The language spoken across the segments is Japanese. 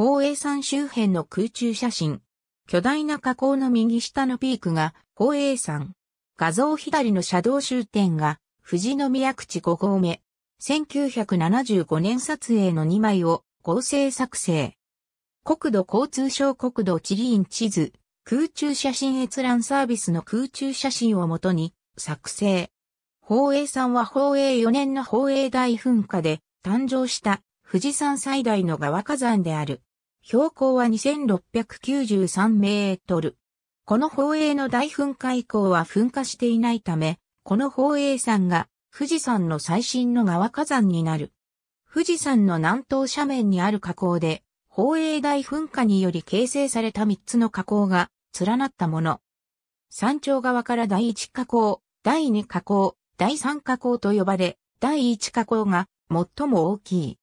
宝永山周辺の空中写真。巨大な火口の右下のピークが宝永山。画像左の車道終点が富士宮口5合目。1975年撮影の2枚を合成作成。国土交通省国土地理院地図、空中写真閲覧サービスの空中写真をもとに作成。宝永山は宝永4年の宝永大噴火で誕生した富士山最大の側火山である。標高は2693メートル。この宝永の大噴火以降は噴火していないため、この宝永山が富士山の最新の側火山になる。富士山の南東斜面にある火口で、宝永大噴火により形成された3つの火口が連なったもの。山頂側から第1火口、第2火口、第3火口と呼ばれ、第1火口が最も大きい。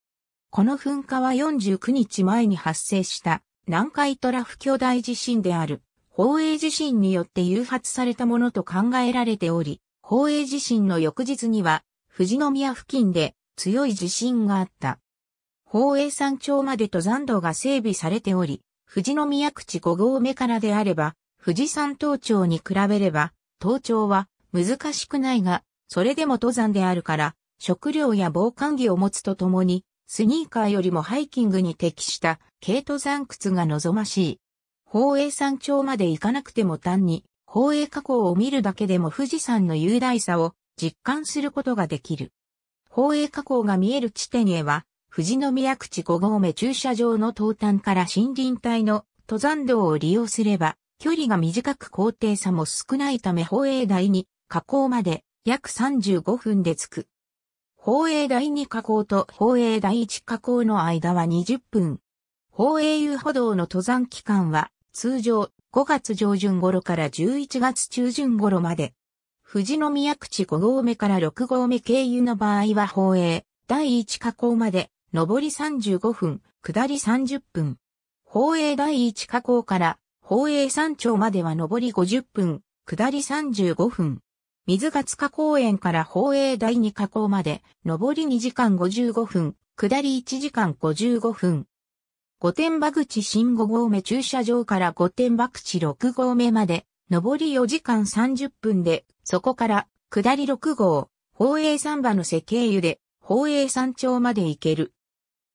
この噴火は49日前に発生した南海トラフ巨大地震である、宝永地震によって誘発されたものと考えられており、宝永地震の翌日には、富士宮付近で強い地震があった。宝永山頂まで登山道が整備されており、富士宮口5合目からであれば、富士山登頂に比べれば、登頂は難しくないが、それでも登山であるから、食料や防寒着を持つとともに、スニーカーよりもハイキングに適した軽登山靴が望ましい。宝永山頂まで行かなくても単に、宝永河口を見るだけでも富士山の雄大さを実感することができる。宝永河口が見える地点へは、富士宮口5合目駐車場の東端から森林帯の登山道を利用すれば、距離が短く高低差も少ないため宝永台に河口まで約35分で着く。宝永第2加口と宝永第1加口の間は20分。宝永遊歩道の登山期間は通常5月上旬頃から11月中旬頃まで。富士宮口5合目から6合目経由の場合は宝永第1加口まで上り35分、下り30分。宝永第1加口から宝永山頂までは上り50分、下り35分。水が塚公園から宝永第二河口まで、上り2時間55分、下り1時間55分。御殿場口新5合目駐車場から御殿場口6合目まで、上り4時間30分で、そこから、下り6号、宝永三場の瀬経由で、宝永山頂まで行ける。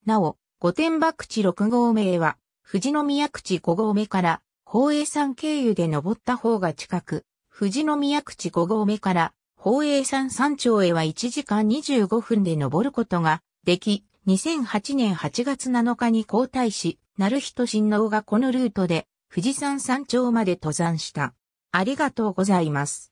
なお、御殿場口6合目へは、富士宮口5合目から、宝永山経由で登った方が近く、富士宮口五合目から宝永山山頂へは1時間25分で登ることができ、2008年8月7日に皇太子、成人親王がこのルートで富士山山頂まで登山した。ありがとうございます。